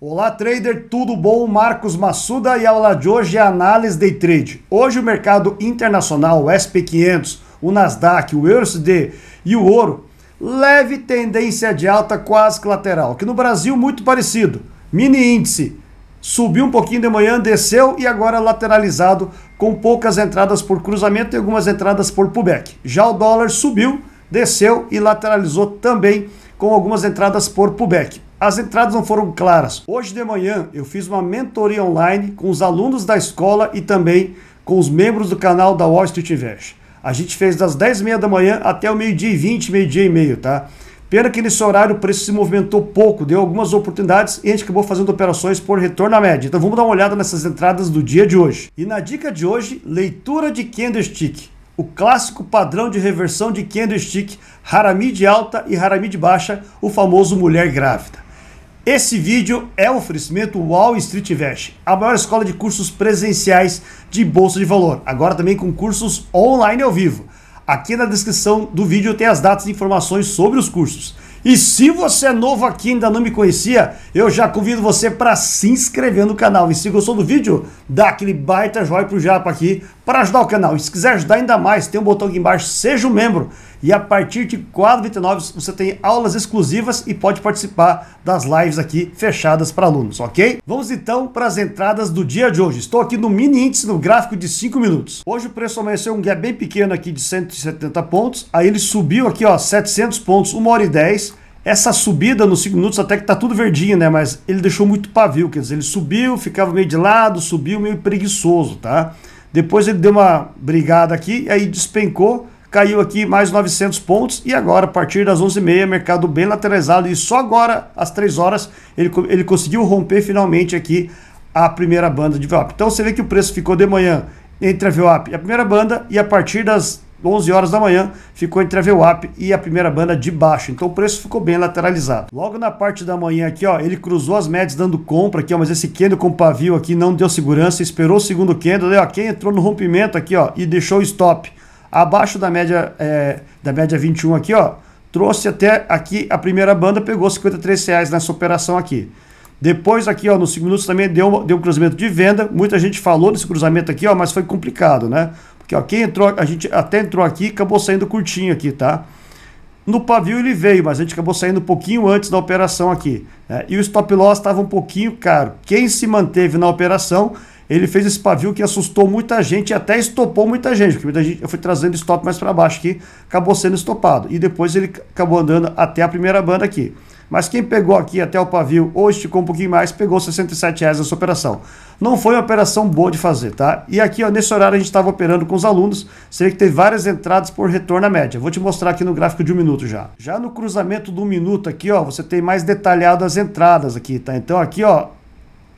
Olá, trader, tudo bom? Marcos Massuda e a aula de hoje é análise day trade. Hoje o mercado internacional, o SP500, o Nasdaq, o EURSD e o ouro, leve tendência de alta quase lateral, que no Brasil muito parecido. Mini índice subiu um pouquinho de manhã, desceu e agora lateralizado com poucas entradas por cruzamento e algumas entradas por pullback. Já o dólar subiu, desceu e lateralizou também com algumas entradas por pullback. As entradas não foram claras. Hoje de manhã eu fiz uma mentoria online com os alunos da escola e também com os membros do canal da Wall Street Invest. A gente fez das 10h30 da manhã até o meio-dia e 20, meio-dia e meio, tá? Pena que nesse horário o preço se movimentou pouco, deu algumas oportunidades e a gente acabou fazendo operações por retorno à média. Então vamos dar uma olhada nessas entradas do dia de hoje. E na dica de hoje, leitura de candlestick. O clássico padrão de reversão de candlestick, Harami de alta e Harami de baixa, o famoso mulher grávida. Esse vídeo é oferecimento Wall Street Invest, a maior escola de cursos presenciais de bolsa de valor, agora também com cursos online ao vivo. Aqui na descrição do vídeo tem as datas e informações sobre os cursos. E se você é novo aqui e ainda não me conhecia, eu já convido você para se inscrever no canal. E se gostou do vídeo, dá aquele baita joia pro Japa aqui para ajudar o canal. E se quiser ajudar ainda mais, tem um botão aqui embaixo, seja um membro. E a partir de 4,29 você tem aulas exclusivas e pode participar das lives aqui fechadas para alunos, ok? Vamos então para as entradas do dia de hoje. Estou aqui no mini índice, no gráfico de 5 minutos. Hoje o preço amanheceu um gap bem pequeno aqui de 170 pontos, aí ele subiu aqui ó, 700 pontos, 1 hora e 10 essa subida nos 5 minutos até que tá tudo verdinho, né? Mas ele deixou muito pavio, quer dizer, ele subiu, ficava meio de lado, subiu meio preguiçoso, tá? Depois ele deu uma brigada aqui, e aí despencou, caiu aqui mais 900 pontos e agora, a partir das 11h30, mercado bem lateralizado e só agora, às 3 horas, ele, ele conseguiu romper finalmente aqui a primeira banda de VWAP. Então você vê que o preço ficou de manhã entre a VWAP e a primeira banda e a partir das 11 horas da manhã, ficou entre a VWAP e a primeira banda de baixo, então o preço ficou bem lateralizado. Logo na parte da manhã aqui, ó, ele cruzou as médias dando compra aqui, ó, mas esse candle com pavio aqui não deu segurança, esperou o segundo candle, ó, quem entrou no rompimento aqui, ó, e deixou o stop abaixo da média, é, da média 21 aqui, ó, trouxe até aqui a primeira banda, pegou 53 reais nessa operação aqui. Depois aqui, ó, nos 5 minutos também deu, deu um cruzamento de venda. Muita gente falou desse cruzamento aqui, ó, mas foi complicado, né? Porque ó, quem entrou, a gente até entrou aqui, acabou saindo curtinho aqui, tá? No pavio ele veio, mas a gente acabou saindo um pouquinho antes da operação aqui. Né? E o stop loss estava um pouquinho caro. Quem se manteve na operação ele fez esse pavio que assustou muita gente e até estopou muita gente, porque muita gente, eu fui trazendo stop mais para baixo aqui, acabou sendo estopado. E depois ele acabou andando até a primeira banda aqui. Mas quem pegou aqui até o pavio ou esticou um pouquinho mais, pegou 67 reais nessa operação. Não foi uma operação boa de fazer, tá? E aqui, ó, nesse horário a gente estava operando com os alunos, você vê que tem várias entradas por retorno à média. Vou te mostrar aqui no gráfico de um minuto já. Já no cruzamento do minuto aqui, ó, você tem mais detalhado as entradas aqui, tá? Então aqui, ó,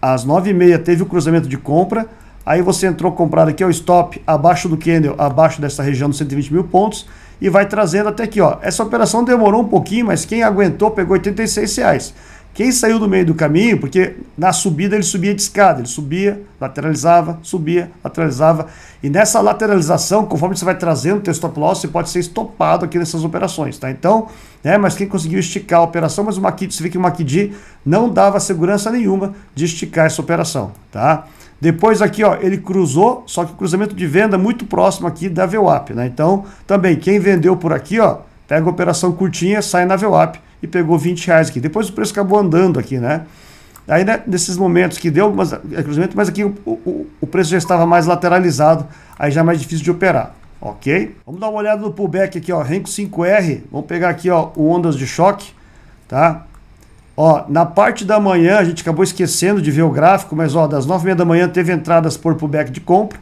às 9h30 teve o cruzamento de compra. Aí você entrou comprado aqui, é o stop abaixo do candle, abaixo dessa região dos 120 mil pontos. E vai trazendo até aqui, ó. Essa operação demorou um pouquinho, mas quem aguentou pegou R$ reais. Quem saiu do meio do caminho, porque na subida ele subia de escada, ele subia, lateralizava, subia, lateralizava. E nessa lateralização, conforme você vai trazendo o teu stop loss, você pode ser estopado aqui nessas operações, tá? Então, né, mas quem conseguiu esticar a operação, mas o Makid, você vê que o Makid não dava segurança nenhuma de esticar essa operação, tá? Depois aqui, ó, ele cruzou, só que o cruzamento de venda muito próximo aqui da VWAP, né? Então, também, quem vendeu por aqui, ó, Pega a operação curtinha, sai na VWAP e pegou 20 reais aqui. Depois o preço acabou andando aqui, né? Aí né, nesses momentos que deu mas, cruzamento, mas aqui o, o, o, preço já estava mais lateralizado, aí já é mais difícil de operar, ok? Vamos dar uma olhada no pullback aqui, ó, Renko 5R, vamos pegar aqui, ó, o ondas de choque, tá? Ó, na parte da manhã, a gente acabou esquecendo de ver o gráfico, mas ó, das 9h30 da manhã teve entradas por pullback de compra,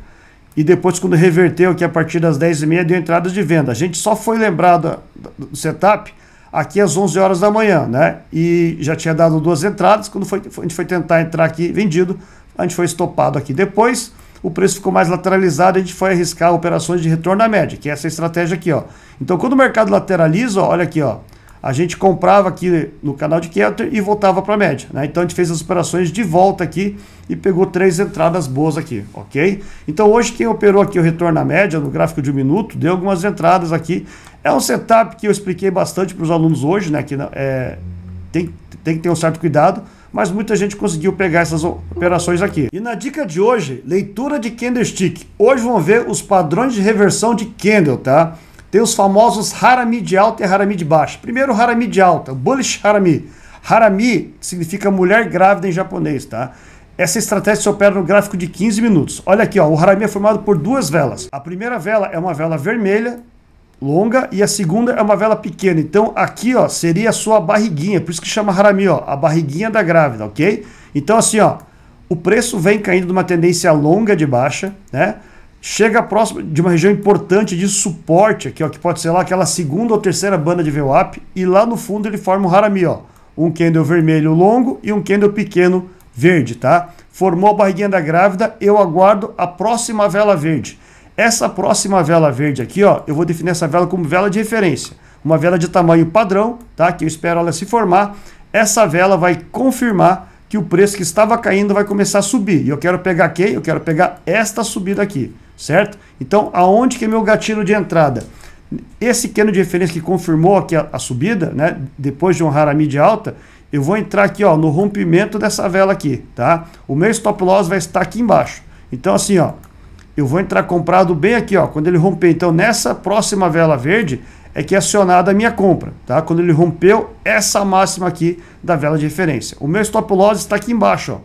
e depois quando reverteu aqui a partir das 10h30 deu entradas de venda. A gente só foi lembrado do setup aqui às 11 horas da manhã, né? E já tinha dado duas entradas, quando foi, a gente foi tentar entrar aqui vendido, a gente foi estopado aqui. Depois, o preço ficou mais lateralizado, a gente foi arriscar operações de retorno à média, que é essa estratégia aqui, ó. Então, quando o mercado lateraliza, ó, olha aqui, ó, a gente comprava aqui no canal de Keter e voltava para a média. Né? Então a gente fez as operações de volta aqui e pegou três entradas boas aqui, ok? Então hoje quem operou aqui o retorno na média no gráfico de um minuto deu algumas entradas aqui. É um setup que eu expliquei bastante para os alunos hoje, né? Que é, tem, tem que ter um certo cuidado, mas muita gente conseguiu pegar essas operações aqui. E na dica de hoje, leitura de candlestick. Hoje vamos ver os padrões de reversão de candle, tá? Tem os famosos harami de alta e harami de baixa. Primeiro, harami de alta, bullish harami. Harami significa mulher grávida em japonês, tá? Essa estratégia se opera no gráfico de 15 minutos. Olha aqui, ó, o harami é formado por duas velas. A primeira vela é uma vela vermelha, longa, e a segunda é uma vela pequena. Então aqui ó, seria a sua barriguinha, por isso que chama harami, ó, a barriguinha da grávida, ok? Então assim, ó, o preço vem caindo de uma tendência longa de baixa, né? chega próximo de uma região importante de suporte aqui, ó, que pode ser lá aquela segunda ou terceira banda de VWAP, e lá no fundo ele forma um Harami, ó, um candle vermelho longo e um candle pequeno verde, tá? Formou a barriguinha da grávida, eu aguardo a próxima vela verde. Essa próxima vela verde aqui, ó, eu vou definir essa vela como vela de referência, uma vela de tamanho padrão, tá? Que eu espero ela se formar. Essa vela vai confirmar que o preço que estava caindo vai começar a subir. E eu quero pegar aqui, eu quero pegar esta subida aqui certo? Então, aonde que é meu gatilho de entrada? Esse cano de referência que confirmou aqui a, a, subida, né? Depois de honrar a mídia alta, eu vou entrar aqui, ó, no rompimento dessa vela aqui, tá? O meu stop loss vai estar aqui embaixo. Então, assim, ó, eu vou entrar comprado bem aqui, ó, quando ele romper. Então, nessa próxima vela verde é que é acionada a minha compra, tá? Quando ele rompeu essa máxima aqui da vela de referência. O meu stop loss está aqui embaixo, ó.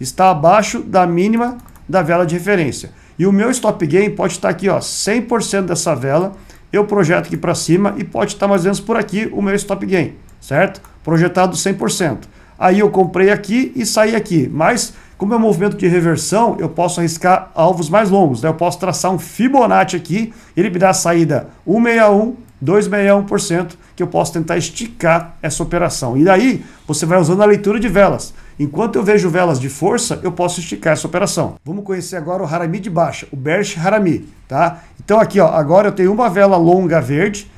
Está abaixo da mínima da vela de referência. E o meu stop gain pode estar aqui, ó, 100% dessa vela. Eu projeto aqui para cima e pode estar mais ou menos por aqui o meu stop gain, certo? Projetado 100%. Aí eu comprei aqui e saí aqui, mas como é um movimento de reversão, eu posso arriscar alvos mais longos, né? Eu posso traçar um Fibonacci aqui, ele me dá a saída 161, 2,61%, que eu posso tentar esticar essa operação. E daí você vai usando a leitura de velas. Enquanto eu vejo velas de força, eu posso esticar essa operação. Vamos conhecer agora o Harami de baixa, o Bersh Harami, tá? Então aqui, ó, agora eu tenho uma vela longa verde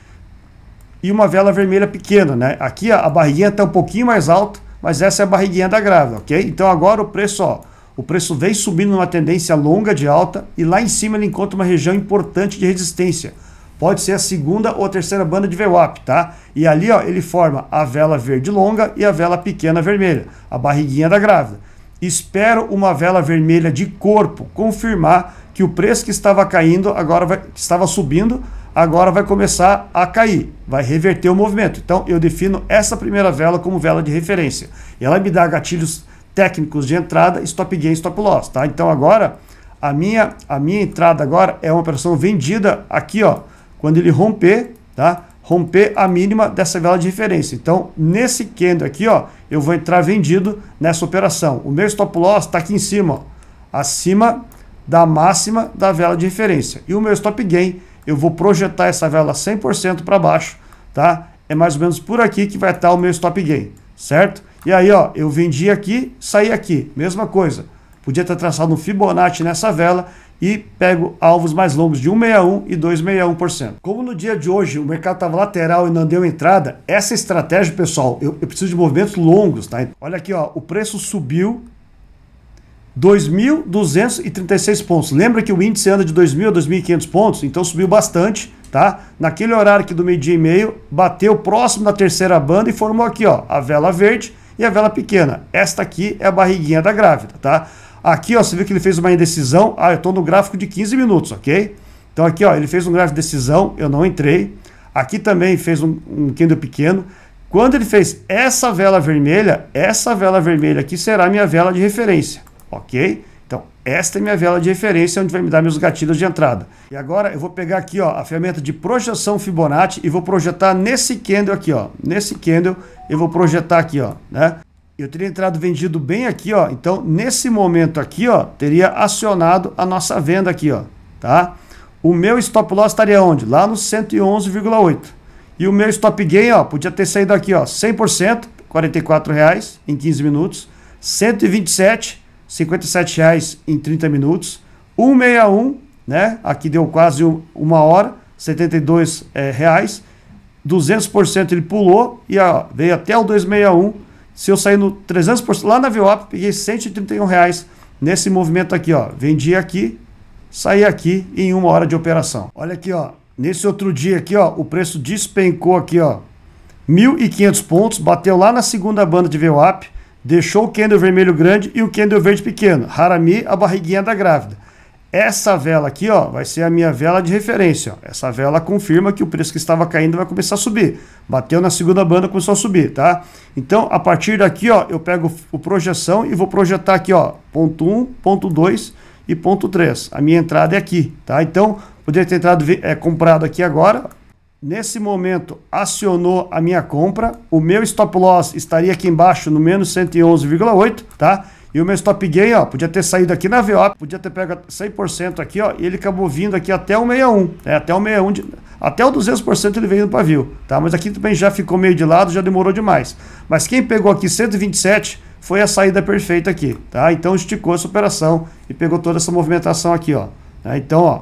e uma vela vermelha pequena, né? Aqui ó, a barriguinha está um pouquinho mais alta, mas essa é a barriguinha da grávida, ok? Então agora o preço, ó, o preço vem subindo numa tendência longa de alta e lá em cima ele encontra uma região importante de resistência, Pode ser a segunda ou a terceira banda de VWAP, tá? E ali, ó, ele forma a vela verde longa e a vela pequena vermelha, a barriguinha da grávida. Espero uma vela vermelha de corpo confirmar que o preço que estava caindo, agora vai, que estava subindo, agora vai começar a cair, vai reverter o movimento. Então eu defino essa primeira vela como vela de referência. E ela me dá gatilhos técnicos de entrada, stop gain, stop loss, tá? Então agora a minha a minha entrada agora é uma operação vendida aqui, ó, quando ele romper, tá? Romper a mínima dessa vela de referência. Então, nesse candle aqui, ó, eu vou entrar vendido nessa operação. O meu stop loss está aqui em cima, ó, acima da máxima da vela de referência. E o meu stop gain, eu vou projetar essa vela 100% para baixo, tá? É mais ou menos por aqui que vai estar tá o meu stop gain, certo? E aí, ó, eu vendi aqui, saí aqui, mesma coisa. Podia ter traçado um Fibonacci nessa vela e pego alvos mais longos de 1,61% e 2,61%. Como no dia de hoje o mercado estava lateral e não deu entrada, essa estratégia, pessoal, eu, eu preciso de movimentos longos, tá? Olha aqui, ó, o preço subiu 2.236 pontos. Lembra que o índice anda de 2.000 a 2.500 pontos? Então subiu bastante, tá? Naquele horário aqui do meio-dia e meio, bateu próximo da terceira banda e formou aqui, ó, a vela verde e a vela pequena. Esta aqui é a barriguinha da grávida, tá? Aqui, ó, você viu que ele fez uma indecisão. Ah, eu estou no gráfico de 15 minutos, ok? Então aqui, ó, ele fez um gráfico de decisão, eu não entrei. Aqui também fez um, um candle pequeno. Quando ele fez essa vela vermelha, essa vela vermelha aqui será minha vela de referência, ok? Então, esta é minha vela de referência, onde vai me dar meus gatilhos de entrada. E agora eu vou pegar aqui ó, a ferramenta de projeção Fibonacci e vou projetar nesse candle aqui, ó. Nesse candle eu vou projetar aqui, ó, né? eu teria entrado vendido bem aqui, ó. Então, nesse momento aqui, ó, teria acionado a nossa venda aqui, ó, tá? O meu stop loss estaria onde? Lá no 111,8. E o meu stop gain, ó, podia ter saído aqui, ó, 100%, 44 reais em 15 minutos, 127, 57 reais em 30 minutos, 161, né? Aqui deu quase uma hora, 72 é, eh, reais. 200% ele pulou e ó, veio até o 261 se eu sair no 300%, lá na VWAP, peguei 131 reais nesse movimento aqui, ó. Vendi aqui, saí aqui em uma hora de operação. Olha aqui, ó. Nesse outro dia aqui, ó, o preço despencou aqui, ó. 1.500 pontos, bateu lá na segunda banda de VWAP, deixou o candle vermelho grande e o candle verde pequeno. Harami, a barriguinha da grávida. Essa vela aqui ó, vai ser a minha vela de referência. Ó. Essa vela confirma que o preço que estava caindo vai começar a subir. Bateu na segunda banda, começou a subir, tá? Então, a partir daqui, ó, eu pego o projeção e vou projetar aqui, ó, ponto 1, um, ponto 2 e ponto 3. A minha entrada é aqui, tá? Então, poderia ter entrado, é, comprado aqui agora. Nesse momento, acionou a minha compra. O meu stop loss estaria aqui embaixo no menos 111,8, tá? E o meu stop gain, ó, podia ter saído aqui na VOP, podia ter pego 100% aqui, ó, e ele acabou vindo aqui até o 61, né? Até o 61, de, até o 200% ele veio no pavio, tá? Mas aqui também já ficou meio de lado, já demorou demais. Mas quem pegou aqui 127 foi a saída perfeita aqui, tá? Então esticou essa operação e pegou toda essa movimentação aqui, ó. Né? Então, ó,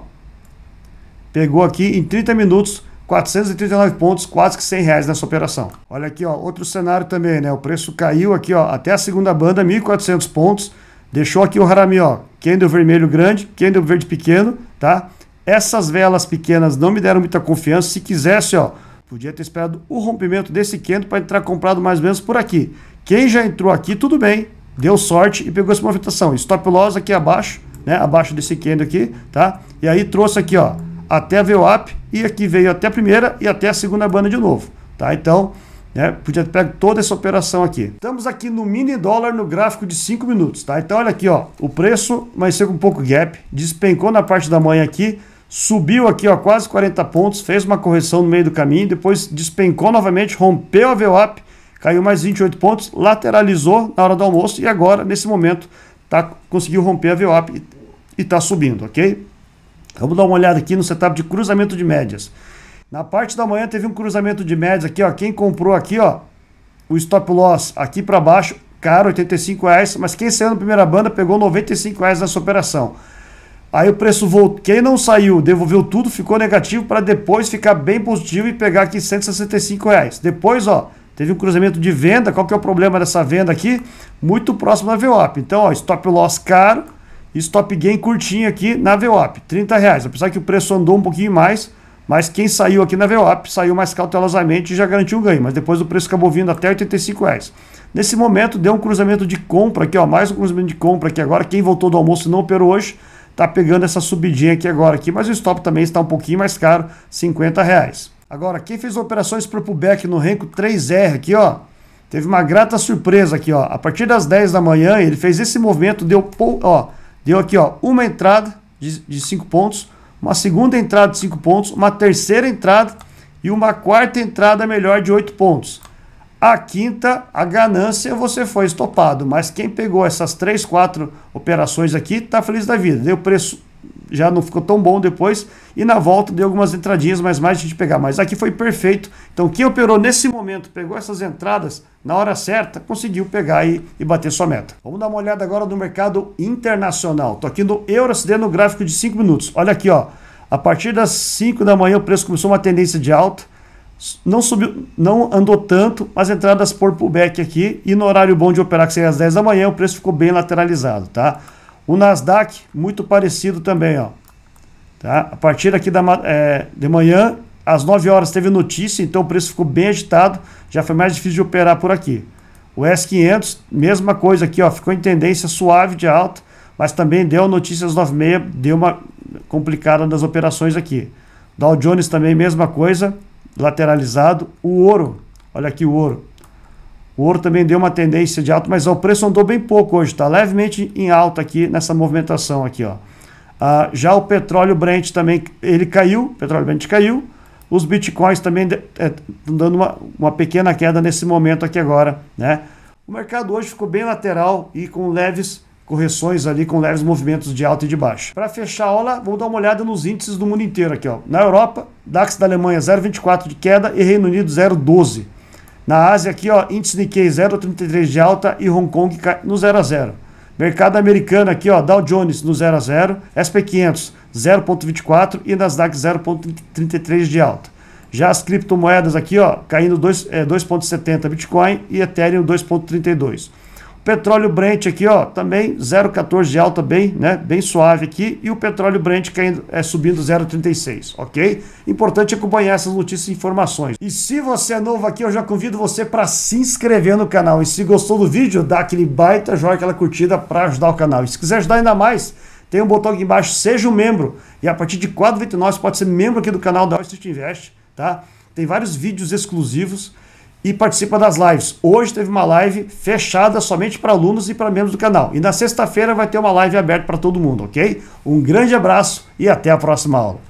pegou aqui em 30 minutos 439 pontos, quase que 100 reais nessa operação. Olha aqui, ó, outro cenário também, né? O preço caiu aqui, ó, até a segunda banda, 1.400 pontos. Deixou aqui o Harami, ó, candle vermelho grande, candle verde pequeno, tá? Essas velas pequenas não me deram muita confiança. Se quisesse, ó, podia ter esperado o rompimento desse candle para entrar comprado mais ou menos por aqui. Quem já entrou aqui, tudo bem, deu sorte e pegou essa movimentação. Stop loss aqui abaixo, né? Abaixo desse candle aqui, tá? E aí trouxe aqui, ó, até a VWAP e aqui veio até a primeira e até a segunda banda de novo, tá? Então, né, podia ter pego toda essa operação aqui. Estamos aqui no mini dólar no gráfico de 5 minutos, tá? Então olha aqui, ó, o preço amanheceu com um pouco gap, despencou na parte da manhã aqui, subiu aqui, ó, quase 40 pontos, fez uma correção no meio do caminho, depois despencou novamente, rompeu a VWAP, caiu mais 28 pontos, lateralizou na hora do almoço e agora, nesse momento, tá, conseguiu romper a VWAP e está subindo, ok? Vamos dar uma olhada aqui no setup de cruzamento de médias. Na parte da manhã teve um cruzamento de médias aqui, ó. Quem comprou aqui, ó, o stop loss aqui para baixo, caro, 85 reais. Mas quem saiu na primeira banda pegou 95 reais nessa operação. Aí o preço voltou. Quem não saiu, devolveu tudo, ficou negativo para depois ficar bem positivo e pegar aqui 165 reais. Depois, ó, teve um cruzamento de venda. Qual que é o problema dessa venda aqui? Muito próximo da VWAP. Então, ó, stop loss caro Stop gain curtinho aqui na VWAP, 30 reais. Apesar que o preço andou um pouquinho mais, mas quem saiu aqui na VWAP saiu mais cautelosamente e já garantiu o ganho. Mas depois o preço acabou vindo até 85 reais. Nesse momento deu um cruzamento de compra aqui, ó, mais um cruzamento de compra aqui agora. Quem voltou do almoço e não operou hoje, tá pegando essa subidinha aqui agora aqui, mas o stop também está um pouquinho mais caro, 50 reais. Agora, quem fez operações para o pullback no Renko 3R aqui, ó, teve uma grata surpresa aqui, ó. A partir das 10 da manhã, ele fez esse movimento, deu, ó, Deu aqui, ó, uma entrada de, 5 cinco pontos, uma segunda entrada de cinco pontos, uma terceira entrada e uma quarta entrada melhor de oito pontos. A quinta, a ganância, você foi estopado. Mas quem pegou essas três, quatro operações aqui, tá feliz da vida. Deu preço já não ficou tão bom depois. E na volta deu algumas entradinhas, mas mais a gente pegar. Mas aqui foi perfeito. Então quem operou nesse momento, pegou essas entradas na hora certa, conseguiu pegar e, e bater sua meta. Vamos dar uma olhada agora no mercado internacional. Estou aqui no EuroCD no gráfico de 5 minutos. Olha aqui, ó. A partir das 5 da manhã o preço começou uma tendência de alta. Não subiu, não andou tanto, mas entradas por pullback aqui e no horário bom de operar que seria às 10 da manhã, o preço ficou bem lateralizado, tá? O Nasdaq, muito parecido também, ó. Tá? A partir aqui da, é, de manhã, às 9 horas teve notícia, então o preço ficou bem agitado, já foi mais difícil de operar por aqui. O S500, mesma coisa aqui, ó, ficou em tendência suave de alta, mas também deu notícias 96, deu uma complicada nas operações aqui. Dow Jones também mesma coisa, lateralizado. O ouro, olha aqui o ouro, o ouro também deu uma tendência de alta, mas o preço andou bem pouco hoje, está levemente em alta aqui nessa movimentação aqui. Ó. Ah, já o petróleo Brent também, ele caiu, petróleo Brent caiu. Os bitcoins também é, dando uma, uma pequena queda nesse momento aqui agora. Né? O mercado hoje ficou bem lateral e com leves correções ali com leves movimentos de alta e de baixa. Para fechar a aula, vou dar uma olhada nos índices do mundo inteiro aqui, ó. Na Europa, DAX da Alemanha 0,24 de queda e Reino Unido 0,12. Na Ásia, aqui, ó, índice Nikkei 0,33 de alta e Hong Kong no 0 a 0. Mercado americano aqui, ó, Dow Jones no 0 a 0, SP 500 0,24 e Nasdaq 0,33 de alta. Já as criptomoedas aqui, ó, caindo 2,70 é, Bitcoin e Ethereum 2,32. Petróleo Brent aqui, ó, também 0,14 de alta, bem, né, bem suave aqui. E o petróleo Brent caindo, é, subindo 0,36, ok? Importante acompanhar essas notícias e informações. E se você é novo aqui, eu já convido você para se inscrever no canal. E se gostou do vídeo, dá aquele baita joia, aquela curtida para ajudar o canal. E se quiser ajudar ainda mais, tem um botão aqui embaixo, seja um membro. E a partir de 4,29 você pode ser membro aqui do canal da Wall Street Invest, tá? Tem vários vídeos exclusivos e participa das lives. Hoje teve uma live fechada somente para alunos e para membros do canal. E na sexta-feira vai ter uma live aberta para todo mundo, ok? Um grande abraço e até a próxima aula.